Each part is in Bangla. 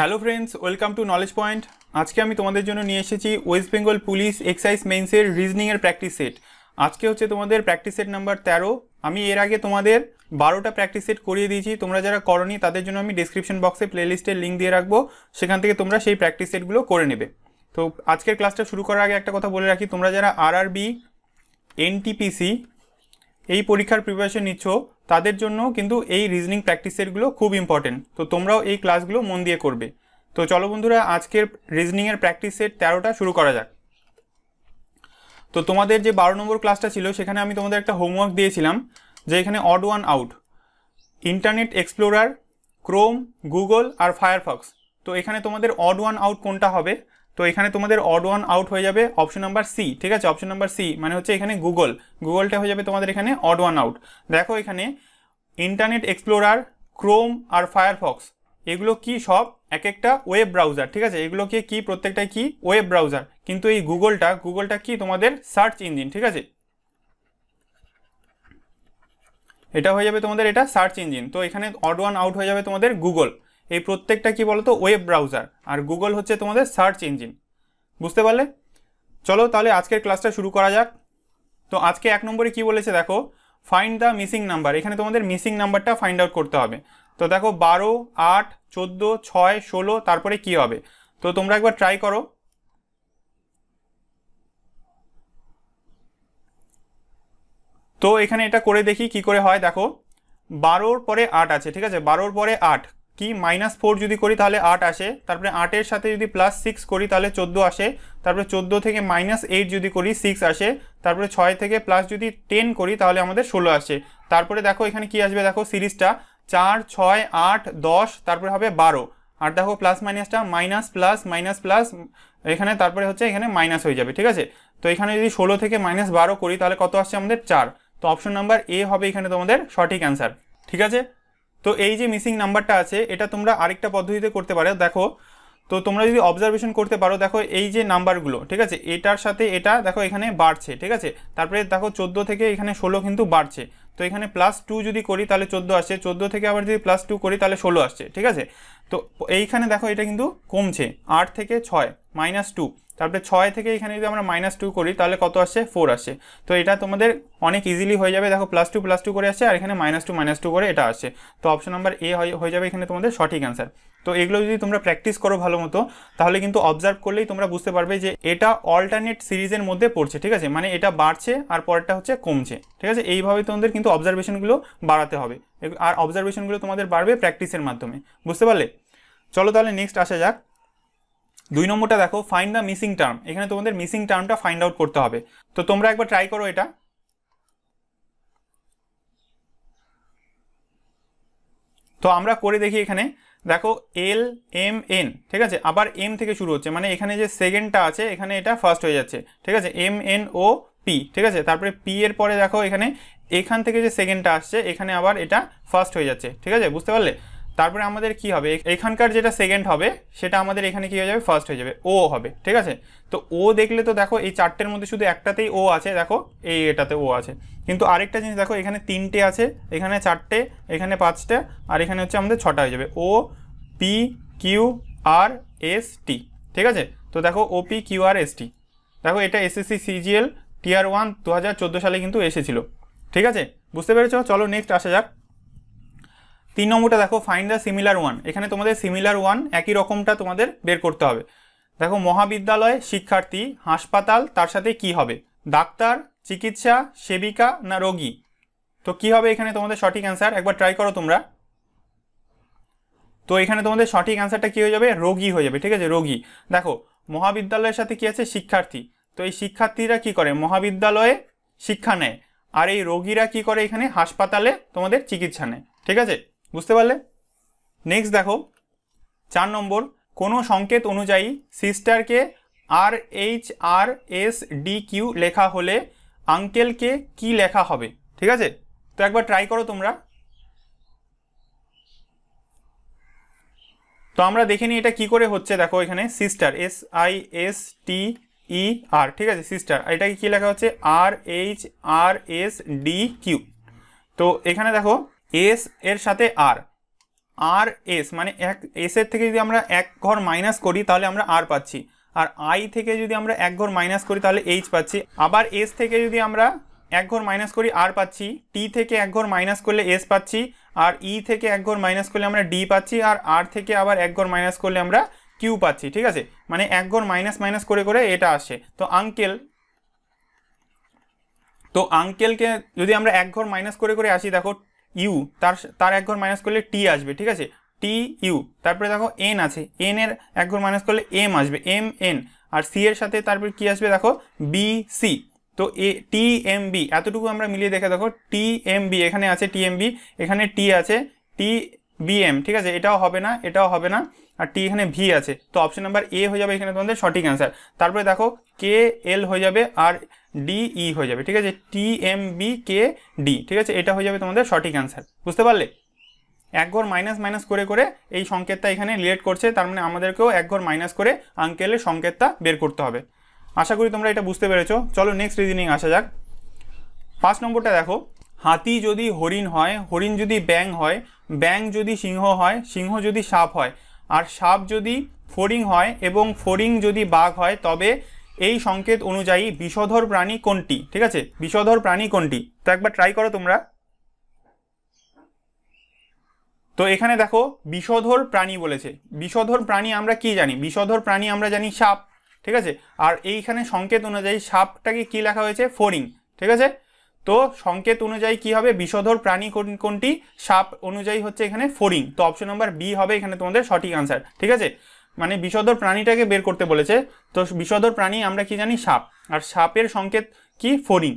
hello friends welcome to knowledge point আজকে আমি তোমাদের জন্য নিয়ে এসেছি ওয়েস্ট বেঙ্গল পুলিশ এক্সাইজ মেন্সের রিজনিংয়ের প্র্যাকটিস সেট আজকে হচ্ছে তোমাদের প্র্যাকটিস সেট নাম্বার তেরো আমি এর আগে তোমাদের বারোটা প্র্যাকটিস সেট করিয়ে দিয়েছি তোমরা যারা করনি তাদের জন্য আমি ডিসক্রিপশন বক্সে প্লেলিস্টের লিঙ্ক দিয়ে রাখবো সেখান থেকে তোমরা সেই প্র্যাকটিস সেটগুলো করে নেবে তো আজকের ক্লাসটা শুরু করার আগে একটা কথা বলে রাখি তোমরা যারা আরআরবি এনটিপিসি এই পরীক্ষার প্রিপারেশন নিচ্ছ তাদের জন্য কিন্তু এই রিজনিং প্র্যাকটিস সেটগুলো খুব ইম্পর্টেন্ট তো তোমরাও এই ক্লাসগুলো মন দিয়ে করবে তো চলো বন্ধুরা আজকের রিজনিংয়ের প্র্যাকটিস সেট তেরোটা শুরু করা যাক তো তোমাদের যে বারো নম্বর ক্লাসটা ছিল সেখানে আমি তোমাদের একটা হোমওয়ার্ক দিয়েছিলাম যে এখানে odd one out Internet Explorer Chrome Google আর ফায়ারফক্স তো এখানে তোমাদের অড ওয়ান আউট কোনটা হবে তো এখানে তোমাদের অড ওয়ান আউট হয়ে যাবে অপশন নাম্বার সি ঠিক আছে অপশন নাম্বার সি মানে হচ্ছে এখানে গুগল গুগলটা হয়ে যাবে তোমাদের এখানে অড ওয়ান আউট দেখো এখানে ইন্টারনেট এক্সপ্লোরার ক্রোম আর ফায়ারফক্স এগুলো কি সব এক একটা ওয়েব ব্রাউজার ঠিক আছে এগুলোকে কি প্রত্যেকটা কি ওয়েব ব্রাউজার কিন্তু এই গুগলটা গুগলটা কি তোমাদের সার্চ ইঞ্জিন ঠিক আছে এটা হয়ে যাবে তোমাদের এটা সার্চ ইঞ্জিন তো এখানে অড ওয়ান আউট হয়ে যাবে তোমাদের গুগল এই প্রত্যেকটা কি বলতো ওয়েব ব্রাউজার আর গুগল হচ্ছে তোমাদের সার্চ ইঞ্জিন বুঝতে পারলে চলো তাহলে আজকের ক্লাসটা শুরু করা যাক তো আজকে এক নম্বরে কি বলেছে দেখো ফাইন্ড দ্য মিসিং নাম্বার এখানে তোমাদের মিসিং নাম্বারটা ফাইন্ড আউট করতে হবে তো দেখো বারো আট চোদ্দো ছয় ষোলো তারপরে কি হবে তো তোমরা একবার ট্রাই করো তো এখানে এটা করে দেখি কি করে হয় দেখো বারোর পরে আট আছে ঠিক আছে বারোর পরে আট কি মাইনাস ফোর যদি করি তাহলে আট আসে তারপরে আটের সাথে যদি প্লাস সিক্স করি তাহলে চোদ্দো আসে তারপরে চোদ্দো থেকে মাইনাস এইট যদি করি সিক্স আসে তারপরে ছয় থেকে প্লাস যদি টেন করি তাহলে আমাদের ষোলো আসে তারপরে দেখো এখানে কি আসবে দেখো সিরিজটা চার ছয় আট দশ তারপরে হবে বারো আর দেখো প্লাস মাইনাসটা মাইনাস প্লাস মাইনাস প্লাস এখানে তারপরে হচ্ছে এখানে মাইনাস হয়ে যাবে ঠিক আছে তো এখানে যদি ষোলো থেকে মাইনাস বারো করি তাহলে কত আসছে আমাদের চার তো অপশন নাম্বার এ হবে এখানে তোমাদের সঠিক অ্যান্সার ঠিক আছে তো এই যে মিসিং নাম্বারটা আছে এটা তোমরা আরেকটা পদ্ধতিতে করতে পারো দেখো তো তোমরা যদি অবজারভেশন করতে পারো দেখো এই যে নাম্বারগুলো ঠিক আছে এটার সাথে এটা দেখো এখানে বাড়ছে ঠিক আছে তারপরে দেখো চোদ্দো থেকে এখানে ষোলো কিন্তু বাড়ছে তো এখানে প্লাস টু যদি করি তাহলে চোদ্দো আসছে চোদ্দো থেকে আবার যদি প্লাস টু করি তাহলে ষোলো আসছে ঠিক আছে তো এইখানে দেখো এটা কিন্তু কমছে আট থেকে ছয় মাইনাস টু তারপরে ছয় থেকে এখানে যদি আমরা মাইনাস টু করি তাহলে কত আসে ফোর আসে তো এটা তোমাদের অনেক ইজিলি হয়ে যাবে দেখো প্লাস টু প্লাস টু করে আসে আর এখানে মাইনাস টু মাইনাস টু করে এটা আসে তো অপশন নাম্বার এ হয়ে যাবে এখানে তোমাদের সঠিক অ্যান্সার তো এগুলো যদি তোমরা প্র্যাকটিস করো ভালো মতো তাহলে কিন্তু অবজার্ভ করলেই তোমরা বুঝতে পারবে যে এটা অল্টারনেট সিরিজের মধ্যে পড়ছে ঠিক আছে মানে এটা বাড়ছে আর পরেরটা হচ্ছে কমছে ঠিক আছে এইভাবে তোমাদের কিন্তু অবজারভেশনগুলো বাড়াতে হবে আর অবজারভেশনগুলো তোমাদের বাড়বে প্র্যাকটিসের মাধ্যমে বুঝতে পারলে চলো তাহলে নেক্সট আসা যাক দুই নম্বরটা দেখো ফাইন্ড দ্য মিসিং টার্ম এখানে তোমাদের মিসিং টার্মটা ফাইন্ড আউট করতে হবে তো তোমরা একবার ট্রাই করো এটা তো আমরা করে দেখি এখানে দেখো এল এম এন ঠিক আছে আবার এম থেকে শুরু হচ্ছে মানে এখানে যে সেকেন্ডটা আছে এখানে এটা ফার্স্ট হয়ে যাচ্ছে ঠিক আছে এম এন ও পি ঠিক আছে তারপরে পি এর পরে দেখো এখানে এখান থেকে যে সেকেন্ডটা আসছে এখানে আবার এটা ফার্স্ট হয়ে যাচ্ছে ঠিক আছে বুঝতে পারলে তারপরে আমাদের কি হবে এখানকার যেটা সেকেন্ড হবে সেটা আমাদের এখানে কি হয়ে যাবে ফার্স্ট হয়ে যাবে ও হবে ঠিক আছে তো ও দেখলে তো দেখো এই চারটের মধ্যে শুধু একটাতেই ও আছে দেখো এই এটাতে ও আছে কিন্তু আরেকটা জিনিস দেখো এখানে তিনটে আছে এখানে চারটে এখানে পাঁচটা আর এখানে হচ্ছে আমাদের ছটা হয়ে যাবে O P Q R S T ঠিক আছে তো দেখো O P Q R S T দেখো এটা এসএসসি সিজিএল টিআর ওয়ান দু সালে কিন্তু এসেছিল ঠিক আছে বুঝতে পেরেছ চলো নেক্সট আসা যাক তিন নম্বরটা দেখো ফাইন দ্য সিমিলার ওয়ান এখানে তোমাদের সিমিলার ওয়ান একই রকমটা তোমাদের বের করতে হবে দেখো মহাবিদ্যালয় শিক্ষার্থী হাসপাতাল তার সাথে কি হবে ডাক্তার চিকিৎসা সেবিকা না রোগী তো কি হবে এখানে তোমাদের সঠিক অ্যান্সার একবার ট্রাই করো তোমরা তো এখানে তোমাদের সঠিক অ্যান্সারটা কী হয়ে যাবে রোগী হয়ে যাবে ঠিক আছে রোগী দেখো মহাবিদ্যালয়ের সাথে কি আছে শিক্ষার্থী তো এই শিক্ষার্থীরা কি করে মহাবিদ্যালয়ে শিক্ষা নেয় আর এই রোগীরা কি করে এখানে হাসপাতালে তোমাদের চিকিৎসা নেয় ঠিক আছে বুঝতে পারলে নেক্সট দেখো চার নম্বর কোনো সংকেত অনুযায়ী সিস্টারকে R H R S D Q লেখা হলে আঙ্কেলকে কি লেখা হবে ঠিক আছে তো একবার ট্রাই করো তোমরা তো আমরা দেখে নিই এটা কি করে হচ্ছে দেখো এখানে sister S I S T E R ঠিক আছে সিস্টার এটাকে কি লেখা হচ্ছে R H R S D Q তো এখানে দেখো এস এর সাথে আর আর এস মানে এক এস এর থেকে যদি আমরা এক ঘর মাইনাস করি তাহলে আমরা আর পাচ্ছি আর আই থেকে যদি আমরা এক ঘর মাইনাস করি তাহলে এইচ পাচ্ছি আবার এস থেকে যদি আমরা এক ঘর মাইনাস করি আর পাচ্ছি টি থেকে এক ঘর মাইনাস করলে এস পাচ্ছি আর ই e থেকে এক ঘর মাইনাস করলে আমরা ডি পাচ্ছি আর আর থেকে আবার এক ঘর মাইনাস করলে আমরা কিউ পাচ্ছি ঠিক আছে মানে এক ঘর মাইনাস মাইনাস করে করে এটা আসে তো আঙ্কেল তো আঙ্কেলকে যদি আমরা এক ঘর মাইনাস করে করে আসি দেখো ইউ তার তার এক ঘর মাইনাস করলে টি আসবে ঠিক আছে টি ইউ তারপরে দেখো এন আছে এন এর এক ঘর মাইনাস করলে এম আসবে এম এন আর সি এর সাথে তারপরে কি আসবে দেখো বি সি তো এ টি এম বি এতটুকু আমরা মিলিয়ে দেখে দেখো টি এম বি এখানে আছে টি এম বি এখানে টি আছে টি বি এম ঠিক আছে এটাও হবে না এটাও হবে না আর টি এখানে ভি আছে তো অপশন নাম্বার এ হয়ে যাবে এখানে তোমাদের সঠিক অ্যান্সার তারপরে দেখো কে এল হয়ে যাবে আর ডি ই e হয়ে যাবে ঠিক আছে T M B K D ঠিক আছে এটা হয়ে যাবে তোমাদের সঠিক অ্যান্সার বুঝতে পারলে এক ঘর মাইনাস মাইনাস করে করে এই সংকেতটা এখানে রিলেট করছে তার মানে আমাদেরকেও এক ঘর মাইনাস করে আঙ্কেলের সংকেতটা বের করতে হবে আশা করি তোমরা এটা বুঝতে পেরেছো চলো নেক্সট রিজনিং আসা যাক পাঁচ নম্বরটা দেখো হাতি যদি হরিণ হয় হরিণ যদি ব্যাং হয় ব্যাং যদি সিংহ হয় সিংহ যদি সাপ হয় আর সাপ যদি ফড়িং হয় এবং ফড়িং যদি বাঘ হয় তবে এই সংকেত অনুযায়ী বিষধর প্রাণী কোনটি ঠিক আছে বিষধর প্রাণী কোনটি তো একবার ট্রাই করো তোমরা তো এখানে দেখো বিষধর প্রাণী বলেছে বিষধর প্রাণী আমরা কি জানি বিষধর প্রাণী আমরা জানি সাপ ঠিক আছে আর এইখানে সংকেত অনুযায়ী সাপটাকে কি লেখা হয়েছে ফোরিং ঠিক আছে তো সংকেত অনুযায়ী কি হবে বিষধর প্রাণী কোনটি সাপ অনুযায়ী হচ্ছে এখানে ফোরিং তো অপশন নাম্বার বি হবে এখানে তোমাদের সঠিক আনসার ঠিক আছে মানে বিষধর প্রাণীটাকে বের করতে বলেছে তো বিষধর প্রাণী আমরা কি জানি সাপ আর সাপের সংকেত কি ফোরিং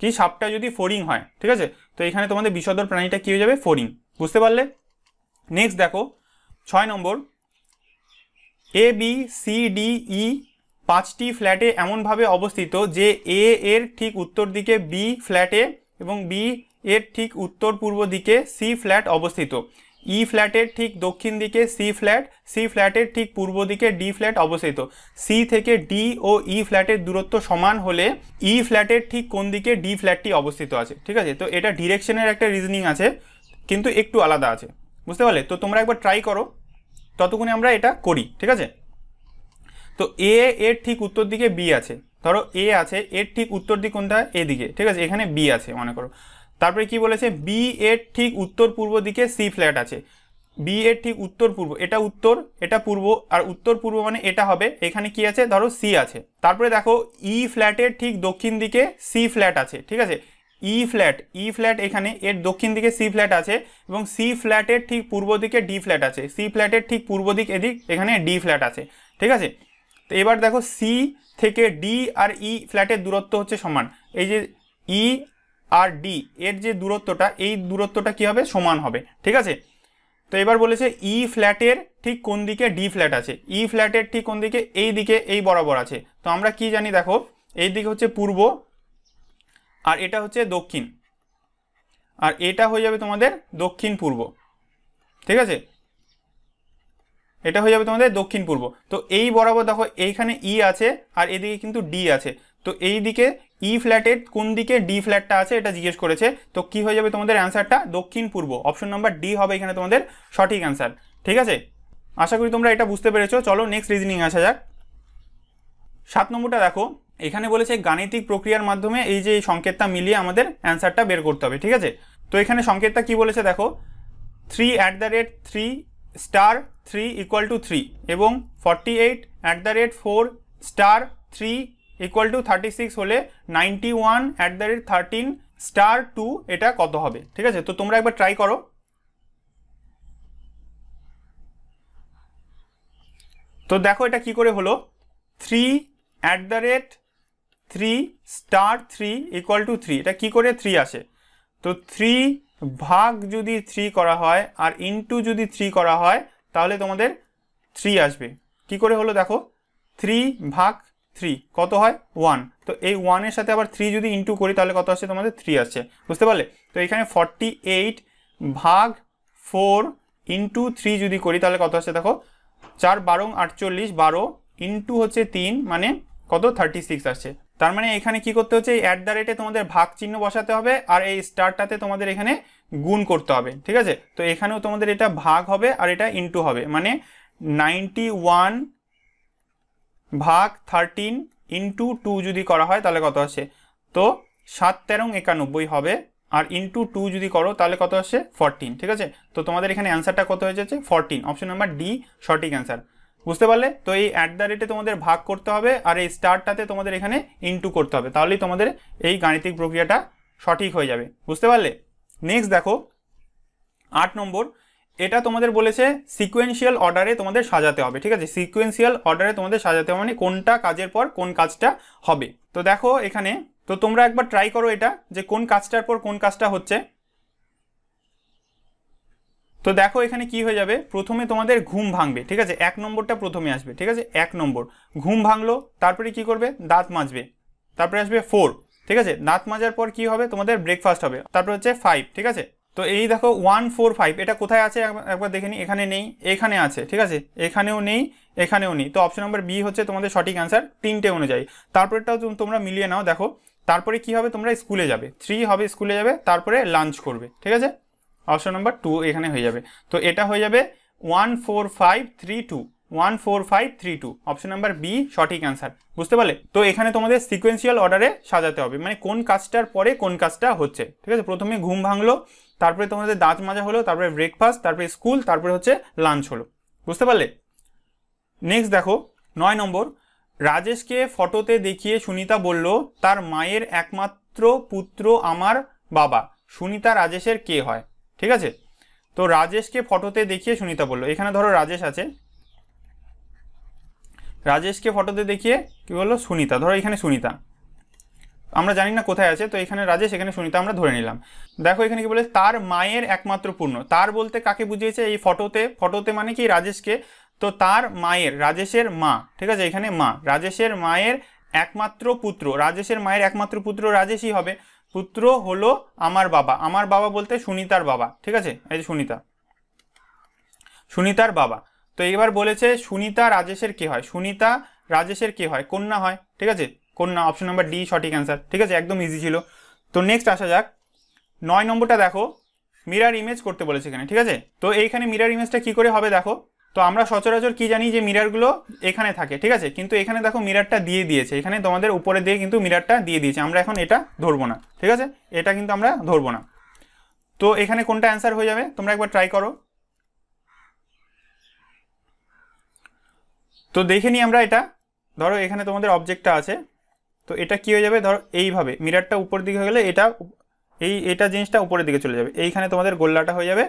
কি সাপটা যদি ফোরিং হয় ঠিক আছে তো এখানে তোমাদের বিষধর প্রাণীটা কী হয়ে যাবে ফোরিং বুঝতে পারলে নেক্সট দেখো ছয় number A B C D E পাঁচটি ফ্ল্যাটে এমনভাবে অবস্থিত যে এ এর ঠিক উত্তর দিকে বি ফ্ল্যাটে এবং বি এর ঠিক উত্তর পূর্ব দিকে সি ফ্ল্যাট অবস্থিত ই e ফ্ল্যাটের ঠিক দক্ষিণ দিকে সি ফ্ল্যাট সি ফ্ল্যাটের ঠিক পূর্ব দিকে ডি ফ্ল্যাট অবস্থিত সি থেকে ডি ও ই e ফ্ল্যাটের দূরত্ব সমান হলে ই e ফ্ল্যাটের ঠিক কোন দিকে ডি ফ্ল্যাটটি অবস্থিত আছে ঠিক আছে তো এটা ডিরেকশনের একটা রিজনিং আছে কিন্তু একটু আলাদা আছে বুঝতে পারলে তো তোমরা একবার ট্রাই করো ততক্ষণে আমরা এটা করি ঠিক আছে তো এ এর ঠিক উত্তর দিকে বি আছে ধরো এ আছে এর ঠিক উত্তর দিক কোনটা এদিকে ঠিক আছে এখানে বি আছে মনে করো তারপরে কি বলেছে বি এর ঠিক উত্তর পূর্ব দিকে সি ফ্ল্যাট আছে বি এর ঠিক উত্তর পূর্ব এটা উত্তর এটা পূর্ব আর উত্তর পূর্ব মানে এটা হবে এখানে কি আছে ধরো সি আছে তারপরে দেখো ই e ফ্ল্যাটের ঠিক দক্ষিণ দিকে সি ফ্ল্যাট আছে ঠিক আছে ই ফ্ল্যাট ই ফ্ল্যাট এখানে এর দক্ষিণ দিকে সি ফ্ল্যাট আছে এবং সি ফ্ল্যাটের ঠিক পূর্ব দিকে ডি ফ্ল্যাট আছে সি ফ্ল্যাটের ঠিক পূর্ব দিক এদিক এখানে ডি ফ্ল্যাট আছে ঠিক আছে তো এবার দেখো সি থেকে ডি আর ই e ফ্ল্যাটের দূরত্ব হচ্ছে সমান এই যে ই e আর ডি এর যে দূরত্বটা এই দূরত্বটা কি হবে সমান হবে ঠিক আছে তো এবার বলেছে ই e ফ্ল্যাটের ঠিক কোন দিকে ডি ফ্ল্যাট আছে ই e ফ্ল্যাটের ঠিক কোন দিকে এই দিকে এই বরাবর আছে তো আমরা কি জানি দেখো এই দিকে হচ্ছে পূর্ব আর এটা হচ্ছে দক্ষিণ আর এটা হয়ে যাবে তোমাদের দক্ষিণ পূর্ব ঠিক আছে এটা হয়ে যাবে তোমাদের দক্ষিণ পূর্ব তো এই বরাবর দেখো এইখানে ই e আছে আর এদিকে কিন্তু ডি আছে তো এই দিকে ই e ফ্ল্যাটের কোন দিকে ডি ফ্ল্যাটটা আছে এটা জিজ্ঞেস করেছে তো কি হয়ে যাবে তোমাদের অ্যান্সারটা দক্ষিণ পূর্ব অপশন নাম্বার ডি হবে এখানে তোমাদের সঠিক অ্যান্সার ঠিক আছে আশা করি তোমরা এটা বুঝতে পেরেছো চলো নেক্সট রিজনিং আসা যাক সাত নম্বরটা দেখো এখানে বলেছে গাণিতিক প্রক্রিয়ার মাধ্যমে এই যে সংকেতটা মিলিয়ে আমাদের অ্যান্সারটা বের করতে হবে ঠিক আছে তো এখানে সংকেতটা কি বলেছে দেখো three at the rate three star three equal to three এবং forty eight at the rate four star three equal to thirty six হলে ninety one at the rate thirteen star two এটা কত হবে ঠিক আছে তো তোমরা একবার ট্রাই করো তো দেখো এটা কি করে হলো three at the rate three star three equal to three এটা কী করে থ্রি আসে তো থ্রি ভাগ যদি থ্রি করা হয় আর ইনটু যদি থ্রি করা হয় তাহলে তোমাদের থ্রি আসবে কি করে হলো দেখো থ্রি ভাগ থ্রি কত হয় ওয়ান তো এই ওয়ানের সাথে আবার থ্রি যদি ইন্টু করি তাহলে কত আসছে তোমাদের থ্রি আসছে বুঝতে পারলে তো এখানে ফর্টি এইট ভাগ ফোর ইন্টু থ্রি যদি করি তাহলে কত আসছে দেখো চার বারো আটচল্লিশ বারো ইন্টু হচ্ছে তিন মানে কত থার্টি সিক্স আসছে তার মানে এখানে কি করতে হচ্ছে অ্যাট দ্য রেটে তোমাদের ভাগ চিহ্ন বসাতে হবে আর এই স্টারটাতে তোমাদের এখানে গুণ করতে হবে ঠিক আছে তো এখানেও তোমাদের এটা ভাগ হবে আর এটা ইন্টু হবে মানে নাইনটি ওয়ান ভাগ থার্টিন ইন্টু টু যদি করা হয় তাহলে কত আসে তো সাত তেরো একানব্বই হবে আর ইন্টু টু যদি করো তাহলে কত আসে ফরটিন ঠিক আছে তো তোমাদের এখানে অ্যান্সারটা কত হয়ে যাচ্ছে ফরটিন অপশন নাম্বার ডি সঠিক অ্যান্সার বুঝতে পারলে তো এই অ্যাট দ্য রেটে তোমাদের ভাগ করতে হবে আর এই স্টারটাতে তোমাদের এখানে ইন্টু করতে হবে তাহলেই তোমাদের এই গাণিতিক প্রক্রিয়াটা সঠিক হয়ে যাবে বুঝতে পারলে নেক্সট দেখো আট নম্বর এটা তোমাদের বলেছে সিকোয়েন্সিয়াল অর্ডারে তোমাদের সাজাতে হবে ঠিক আছে সিকোয়েন্সিয়াল অর্ডারে তোমাদের সাজাতে হবে মানে কোনটা কাজের পর কোন কাজটা হবে তো দেখো এখানে তো তোমরা একবার ট্রাই করো এটা যে কোন কাজটার পর কোন কাজটা হচ্ছে তো দেখো এখানে কি হয়ে যাবে প্রথমে তোমাদের ঘুম ভাঙবে ঠিক আছে এক নম্বরটা প্রথমে আসবে ঠিক আছে এক নম্বর ঘুম ভাঙলো তারপরে কি করবে দাঁত মাজবে তারপরে আসবে ফোর ঠিক আছে দাঁত মাজার পর কি হবে তোমাদের ব্রেকফাস্ট হবে তারপরে হচ্ছে ফাইভ ঠিক আছে তো এই দেখো ওয়ান ফোর ফাইভ এটা কোথায় আছে একবার দেখে নিই এখানে নেই এখানে আছে ঠিক আছে এখানেও নেই এখানেও নেই তো অপশন নাম্বার বি হচ্ছে তোমাদের সঠিক অ্যান্সার তিনটে অনুযায়ী তারপরেটাও তোমরা মিলিয়ে নাও দেখো তারপরে কি হবে তোমরা স্কুলে যাবে থ্রি হবে স্কুলে যাবে তারপরে লাঞ্চ করবে ঠিক আছে অপশন নাম্বার টু এখানে হয়ে যাবে তো এটা হয়ে যাবে one four five three two one four five three two option number B সঠিক অ্যান্সার বুঝতে পারলে তো এখানে তোমাদের সিকোয়েন্সিয়াল অর্ডারে সাজাতে হবে মানে কোন কাজটার পরে কোন কাজটা হচ্ছে ঠিক আছে প্রথমে ঘুম ভাঙলো তারপরে তোমাদের দাঁত মাজা হলো তারপরে ব্রেকফাস্ট তারপরে স্কুল তারপরে হচ্ছে লাঞ্চ হলো বুঝতে পারলে নেক্সট দেখো নয় নম্বর রাজেশকে ফটোতে দেখিয়ে সুনিতা বলল তার মায়ের একমাত্র পুত্র আমার বাবা সুনিতা রাজেশের কে হয় ঠিক আছে তো রাজেশকে ফটোতে দেখিয়ে সুনিতা বলল এখানে ধরো রাজেশ আছে রাজেশকে ফটোতে দেখিয়ে কী বললো সুনিতা ধরো এখানে সুনিতা আমরা জানি না কোথায় আছে তো এখানে রাজেশ এখানে সুনিতা আমরা ধরে নিলাম দেখো এখানে কি বলে তার মায়ের একমাত্র পূর্ণ তার বলতে কাকে বুঝিয়েছে এই ফটোতে ফটোতে মানে কি রাজেশকে তো তার মায়ের রাজেশের মা ঠিক আছে এখানে মা রাজেশের মায়ের একমাত্র পুত্র রাজেশের মায়ের একমাত্র পুত্র রাজেশই হবে পুত্র হলো আমার বাবা আমার বাবা বলতে সুনিতার বাবা ঠিক আছে এই যে সুনিতা সুনিতার বাবা তো এইবার বলেছে সুনিতা রাজেশের কে হয় সুনিতা রাজেশের কে হয় কন্যা হয় ঠিক আছে কন্যা অপশন নাম্বার ডি সঠিক অ্যান্সার ঠিক আছে একদম ইজি ছিল তো নেক্সট আসা যাক নয় নম্বরটা দেখো মিরার ইমেজ করতে বলেছে এখানে ঠিক আছে তো এইখানে মিরার ইমেজটা কি করে হবে দেখো তো আমরা সচরাচর কি জানি যে মিরারগুলো এখানে থাকে ঠিক আছে কিন্তু এখানে দেখো মিরারটা দিয়ে দিয়েছে এখানে তোমাদের উপরে দিয়ে কিন্তু মিরারটা দিয়ে দিয়েছে আমরা এখন এটা ধরবো না ঠিক আছে এটা কিন্তু আমরা ধরবো না তো এখানে কোনটা অ্যান্সার হয়ে যাবে তোমরা একবার ট্রাই করো তো দেখে নিই আমরা এটা ধরো এখানে তোমাদের অবজেক্টটা আছে তো এটা কি হয়ে যাবে ধরো এইভাবে মিরারটা উপর দিকে হয়ে গেলে এটা এই এটা জিনিসটা উপরের দিকে চলে যাবে এইখানে তোমাদের গোল্লাটা হয়ে যাবে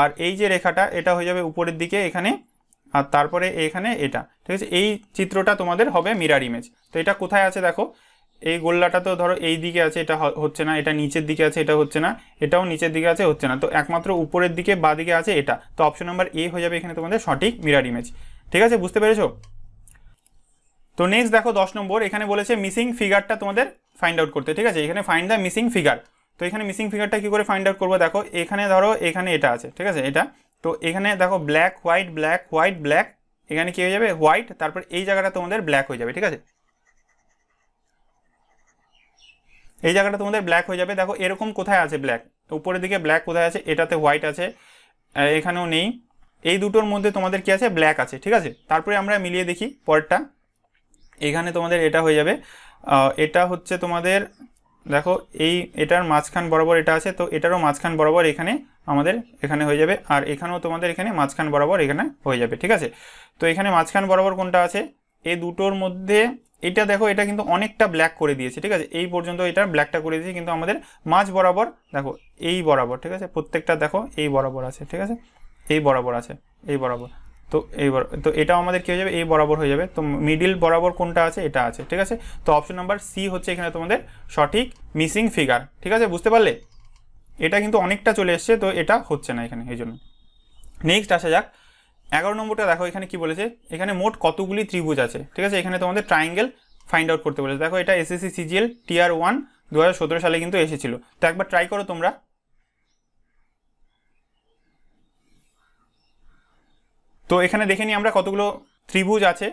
আর এই যে রেখাটা এটা হয়ে যাবে উপরের দিকে এখানে আর তারপরে এখানে এটা ঠিক আছে এই চিত্রটা তোমাদের হবে মিরার ইমেজ তো এটা কোথায় আছে দেখো এই গোল্লাটা তো ধরো এই দিকে আছে এটা হচ্ছে না এটা নিচের দিকে আছে এটা হচ্ছে না এটাও নিচের দিকে আছে হচ্ছে না তো একমাত্র উপরের দিকে বা দিকে আছে এটা তো অপশন নাম্বার এ হয়ে যাবে এখানে তোমাদের সঠিক মিরার ইমেজ ঠিক আছে বুঝতে পেরেছো তো নেক্সট দেখো দশ নম্বর এখানে বলেছে মিসিং ফিগারটা তোমাদের ফাইন্ড আউট করতে ঠিক আছে এখানে ফাইন্ড দ্য মিসিং ফিগার তো এখানে মিসিং ফিগারটা কী করে ফাইন্ড আউট করবো দেখো এখানে ধরো এখানে এটা আছে ঠিক আছে এটা তো এখানে দেখো black white black white black এখানে কী হয়ে যাবে হোয়াইট তারপর এই জায়গাটা তোমাদের ব্ল্যাক হয়ে যাবে ঠিক আছে এই জায়গাটা তোমাদের ব্ল্যাক হয়ে যাবে দেখো এরকম কোথায় আছে ব্ল্যাক উপরের দিকে ব্ল্যাক কোথায় আছে এটাতে হোয়াইট আছে এখানেও নেই এই দুটোর মধ্যে তোমাদের কি আছে ব্ল্যাক আছে ঠিক আছে তারপরে আমরা মিলিয়ে দেখি পরেরটা এখানে তোমাদের এটা হয়ে যাবে এটা হচ্ছে তোমাদের দেখো এই এটার মাঝখান বরাবর এটা আছে তো এটারও মাঝখান বরাবর এখানে আমাদের এখানে হয়ে যাবে আর এখানেও তোমাদের এখানে মাঝখান বরাবর এখানে হয়ে যাবে ঠিক আছে তো এখানে মাঝখান বরাবর কোনটা আছে এই দুটোর মধ্যে এটা দেখো এটা কিন্তু অনেকটা ব্ল্যাক করে দিয়েছে ঠিক আছে এই পর্যন্ত এটা ব্ল্যাকটা করে দিয়েছে কিন্তু আমাদের মাঝ বরাবর দেখো এই বরাবর ঠিক আছে প্রত্যেকটা দেখো এই বরাবর আছে ঠিক আছে এই বরাবর আছে এই বরাবর তো এই তো এটাও আমাদের কী হয়ে যাবে এই বরাবর হয়ে যাবে তো মিডিল বরাবর কোনটা আছে এটা আছে ঠিক আছে তো অপশন নাম্বার সি হচ্ছে এখানে তোমাদের সঠিক মিসিং ফিগার ঠিক আছে বুঝতে পারলে এটা কিন্তু অনেকটা চলে এসছে তো এটা হচ্ছে না এখানে এই জন্য নেক্সট আসা যাক এগারো নম্বরটা দেখো এখানে কি বলেছে এখানে মোট কতগুলি ত্রিভুজ আছে ঠিক আছে এখানে তোমাদের ট্রায়াঙ্গেল ফাইন্ড আউট করতে বলেছে দেখো এটা এসএসসি সিজিএল টিআর ওয়ান দু সালে কিন্তু এসেছিল তো একবার ট্রাই করো তোমরা তো এখানে দেখে নিই আমরা কতগুলো ত্রিভুজ আছে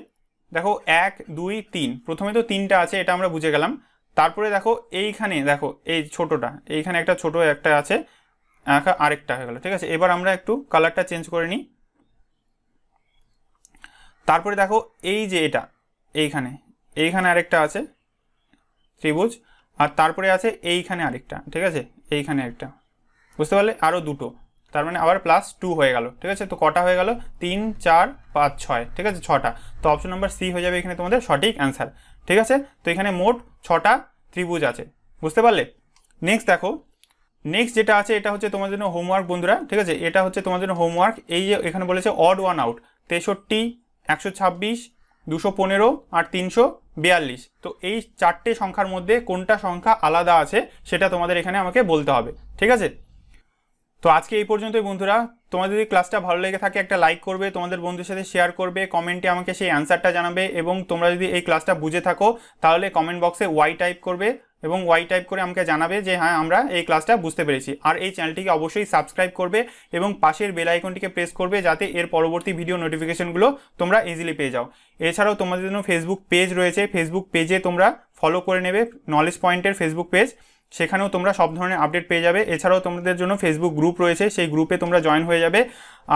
দেখো এক দুই তিন প্রথমে তো তিনটা আছে এটা আমরা বুঝে গেলাম তারপরে দেখো এইখানে দেখো এই ছোটোটা এইখানে একটা ছোট একটা আছে আঁকা আরেকটা হয়ে গেলো ঠিক আছে এবার আমরা একটু কালারটা চেঞ্জ করে নিই তারপরে দেখো এই যে এটা এইখানে এইখানে আরেকটা আছে ত্রিভুজ আর তারপরে আছে এইখানে আরেকটা ঠিক আছে এইখানে একটা বুঝতে পারলে আরও দুটো তার মানে আবার প্লাস টু হয়ে গেল ঠিক আছে তো কটা হয়ে গেল তিন চার পাঁচ ছয় ঠিক আছে ছটা তো অপশন নাম্বার সি হয়ে যাবে এখানে তোমাদের সঠিক অ্যান্সার ঠিক আছে তো এখানে মোট ছটা ত্রিভুজ আছে বুঝতে পারলে নেক্সট দেখো নেক্সট যেটা আছে এটা হচ্ছে তোমার জন্য হোমওয়ার্ক বন্ধুরা ঠিক আছে এটা হচ্ছে তোমার জন্য হোমওয়ার্ক এই যে এখানে বলেছে অড ওয়ান আউট তেষট্টি একশো ছাব্বিশ দুশো পনেরো আর তিনশো বিয়াল্লিশ তো এই চারটে সংখ্যার মধ্যে কোনটা সংখ্যা আলাদা আছে সেটা তোমাদের এখানে আমাকে বলতে হবে ঠিক আছে তো আজকে এই পর্যন্তই বন্ধুরা তোমাদের যদি ক্লাসটা ভালো লেগে থাকে একটা লাইক করবে তোমাদের বন্ধুর সাথে শেয়ার করবে কমেন্টে আমাকে সেই অ্যান্সারটা জানাবে এবং তোমরা যদি এই ক্লাসটা বুঝে থাকো তাহলে কমেন্ট বক্সে ওয়াই টাইপ করবে এবং ওয়াই টাইপ করে আমাকে জানাবে যে হ্যাঁ আমরা এই ক্লাসটা বুঝতে পেরেছি আর এই চ্যানেলটিকে অবশ্যই সাবস্ক্রাইব করবে এবং পাশের বেল আইকনটিকে প্রেস করবে যাতে এর পরবর্তী ভিডিও নোটিফিকেশনগুলো তোমরা ইজিলি পেয়ে যাও এছাড়াও তোমাদের জন্য ফেসবুক পেজ রয়েছে ফেসবুক পেজে তোমরা ফলো করে নেবে নলেজ পয়েন্টের ফেসবুক পেজ সেখানেও তোমরা সব ধরনের আপডেট পেয়ে যাবে এছাড়াও তোমাদের জন্য ফেসবুক গ্রুপ রয়েছে সেই গ্রুপে তোমরা জয়েন হয়ে যাবে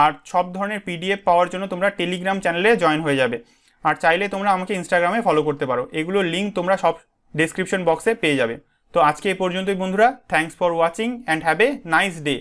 আর সব ধরনের পিডিএফ পাওয়ার জন্য তোমরা টেলিগ্রাম চ্যানেলে জয়েন হয়ে যাবে আর চাইলে তোমরা আমাকে ইনস্টাগ্রামে ফলো করতে পারো এগুলোর লিঙ্ক তোমরা সব ডেসক্রিপশন বক্সে পেয়ে যাবে তো আজকে এ পর্যন্তই বন্ধুরা thanks for watching and have a nice day